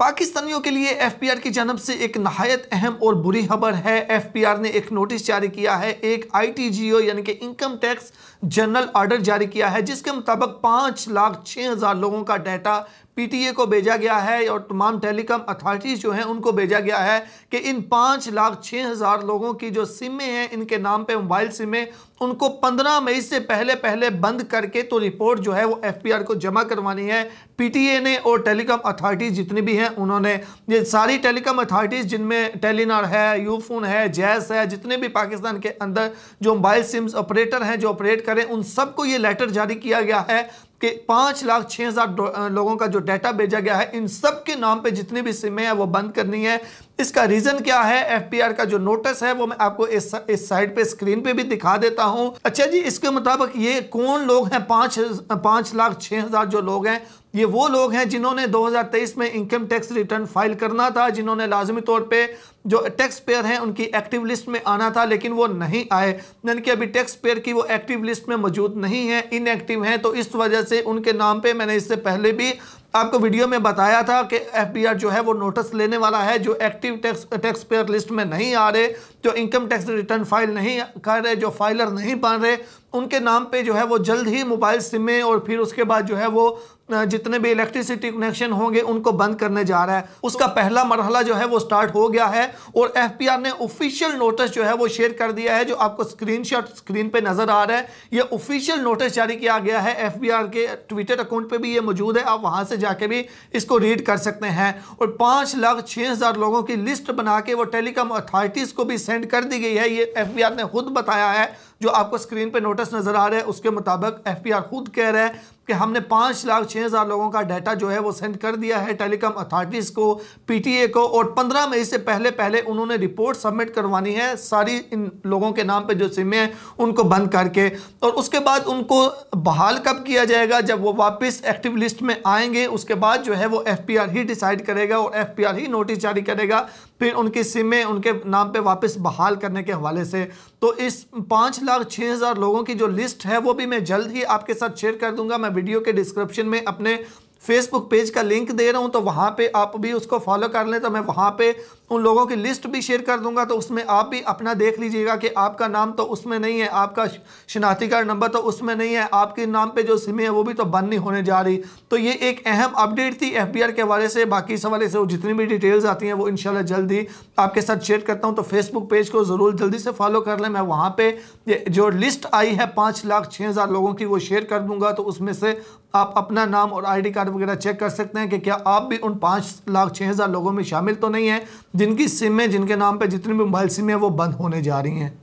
पाकिस्तानियों के लिए एफपीआर की जानब से एक नहायत अहम और बुरी खबर है एफपीआर ने एक नोटिस जारी किया है एक आईटीजीओ यानी कि इनकम टैक्स जनरल ऑर्डर जारी किया है जिसके मुताबिक पाँच लाख छः हज़ार लोगों का डाटा पीटीए को भेजा गया है और तमाम टेलीकॉम अथॉरिटीज़ जो हैं उनको भेजा गया है कि इन पाँच लाख छः हज़ार लोगों की जो सिमें हैं इनके नाम पे मोबाइल सिमें उनको 15 मई से पहले पहले बंद करके तो रिपोर्ट जो है वो एफपीआर को जमा करवानी है पीटीए ने और टेलीकॉम अथॉरिटीज़ जितनी भी हैं उन्होंने ये सारी टेलीकॉम अथॉरिटीज़ जिनमें टेलीनार है यूफोन है जैस है जितने भी पाकिस्तान के अंदर जो मोबाइल सिम्स ऑपरेटर हैं जो ऑपरेट करें उन सबको ये लेटर जारी किया गया है कि पाँच लाख छः हज़ार लोगों का जो डाटा भेजा गया है इन सब के नाम पे जितनी भी सिमें हैं वो बंद करनी है इसका रीज़न क्या है एफपीआर का जो नोटिस है वो मैं आपको इस इस साइड पे स्क्रीन पे भी दिखा देता हूँ अच्छा जी इसके मुताबिक ये कौन लोग हैं पाँच पाँच लाख छः हज़ार जो लोग हैं ये वो लोग हैं जिन्होंने 2023 में इनकम टैक्स रिटर्न फाइल करना था जिन्होंने लाजमी तौर पे जो टैक्स पेयर हैं उनकी एक्टिव लिस्ट में आना था लेकिन वो नहीं आए यानी कि अभी टैक्स पेयर की वो एक्टिव लिस्ट में मौजूद नहीं है इनएक्टिव हैं तो इस वजह से उनके नाम पे मैंने इससे पहले भी आपको वीडियो में बताया था कि एफबीआर जो है वो नोटिस लेने वाला है जो active tax tax payer list में नहीं आ रहे जो इनकम टैक्स रिटर्न फाइल नहीं कर रहे जो फाइलर नहीं बन रहे उनके नाम पे जो है वो जल्द ही मोबाइल सिमें और फिर उसके बाद जो है वो जितने भी इलेक्ट्रिसिटी कनेक्शन होंगे उनको बंद करने जा रहा है उसका पहला मरहला जो है वो स्टार्ट हो गया है और एफपीआर ने ऑफिशियल नोटिस जो है वो शेयर कर दिया है जो आपको स्क्रीनशॉट स्क्रीन पे नजर आ रहा है ये ऑफिशियल नोटिस जारी किया गया है एफबीआर के ट्विटर अकाउंट पे भी ये मौजूद है आप वहां से जाके भी इसको रीड कर सकते हैं और पाँच लाख छः हज़ार लोगों की लिस्ट बना के वो टेलीकॉम अथॉरिटीज़ को भी सेंड कर दी गई है ये एफ ने खुद बताया है जो आपको स्क्रीन पे नोटिस नज़र आ रहा है उसके मुताबिक एफपीआर खुद कह रहा है कि हमने पाँच लाख छः हज़ार लोगों का डाटा जो है वो सेंड कर दिया है टेलीकॉम अथॉरिटीज़ को पीटीए को और पंद्रह मई से पहले पहले उन्होंने रिपोर्ट सबमिट करवानी है सारी इन लोगों के नाम पे जो सिमें हैं उनको बंद करके और उसके बाद उनको बहाल कब किया जाएगा जब वो वापस एक्टिव लिस्ट में आएंगे उसके बाद जो है वो एफ ही डिसाइड करेगा और एफ ही नोटिस जारी करेगा फिर उनकी सिमें उनके नाम पे वापस बहाल करने के हवाले से तो इस पाँच लाख छः हज़ार लोगों की जो लिस्ट है वो भी मैं जल्द ही आपके साथ शेयर कर दूंगा मैं वीडियो के डिस्क्रिप्शन में अपने फेसबुक पेज का लिंक दे रहा हूँ तो वहाँ पर आप भी उसको फॉलो कर लें तो मैं वहाँ पर उन लोगों की लिस्ट भी शेयर कर दूंगा तो उसमें आप भी अपना देख लीजिएगा कि आपका नाम तो उसमें नहीं है आपका शिनाख्ती कार्ड नंबर तो उसमें नहीं है आपके नाम पे जो सिमें है वो भी तो बंद नहीं होने जा रही तो ये एक अहम अपडेट थी एफ के हवाले से बाकी इस हवाले से वो जितनी भी डिटेल्स आती हैं वो इन जल्दी आपके साथ शेयर करता हूँ तो फेसबुक पेज को ज़रूर जल्दी से फॉलो कर लें मैं वहाँ पर जो लिस्ट आई है पाँच लाख छः हज़ार लोगों की वो शेयर कर दूँगा तो उसमें से आप अपना नाम और डी कार्ड वगैरह चेक कर सकते हैं कि क्या आप भी उन पाँच लाख छः हज़ार लोगों में शामिल तो नहीं है जिनकी सिम है जिनके नाम पे जितनी भी मोबाइल सिम है वो बंद होने जा रही हैं